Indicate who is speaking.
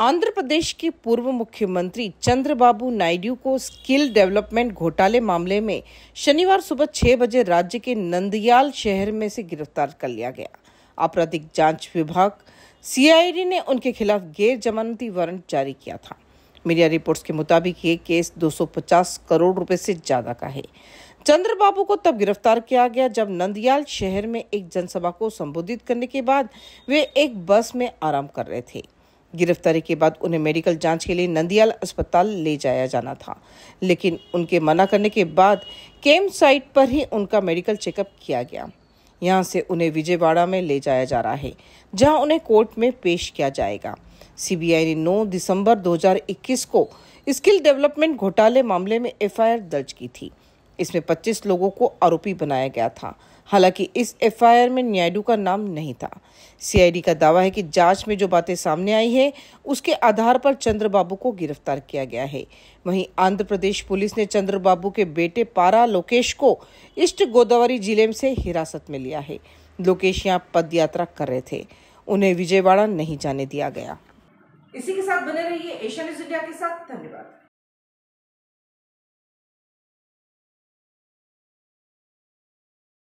Speaker 1: आंध्र प्रदेश के पूर्व मुख्यमंत्री चंद्रबाबू नायडू को स्किल डेवलपमेंट घोटाले मामले में शनिवार सुबह छह बजे राज्य के नंदियाल शहर में से गिरफ्तार कर लिया गया आपराधिक जांच विभाग सीआईडी ने उनके खिलाफ गैर जमानती वारंट जारी किया था मीडिया रिपोर्ट्स के मुताबिक ये केस 250 करोड़ रुपए से ज़्यादा का है चंद्रबाबू को तब गिरफ्तार किया गया जब नंदियाल शहर में एक जनसभा को संबोधित करने के बाद वे एक बस में आराम कर रहे थे गिरफ्तारी के बाद उन्हें मेडिकल जांच के लिए नंदियाल अस्पताल ले जाया जाना था लेकिन उनके मना करने के बाद केम साइट पर ही उनका मेडिकल चेकअप किया गया यहाँ से उन्हें विजयवाड़ा में ले जाया जा रहा है जहां उन्हें कोर्ट में पेश किया जाएगा सीबीआई ने 9 दिसंबर 2021 को स्किल डेवलपमेंट घोटाले मामले में एफआईआर दर्ज की थी इसमें 25 लोगों को आरोपी बनाया गया था हालांकि इस एफआईआर में न्यायडू का नाम नहीं था सीआईडी का दावा है कि जांच में जो बातें सामने आई है उसके आधार पर चंद्रबाबू को गिरफ्तार किया गया है वहीं आंध्र प्रदेश पुलिस ने चंद्रबाबू के बेटे पारा लोकेश को ईस्ट गोदावरी जिले से हिरासत में लिया है लोकेश यहाँ पद यात्रा कर रहे थे उन्हें विजयवाड़ा नहीं जाने दिया गया
Speaker 2: इसी के साथ बने रहिए एशियन न्यूज इंडिया के साथ धन्यवाद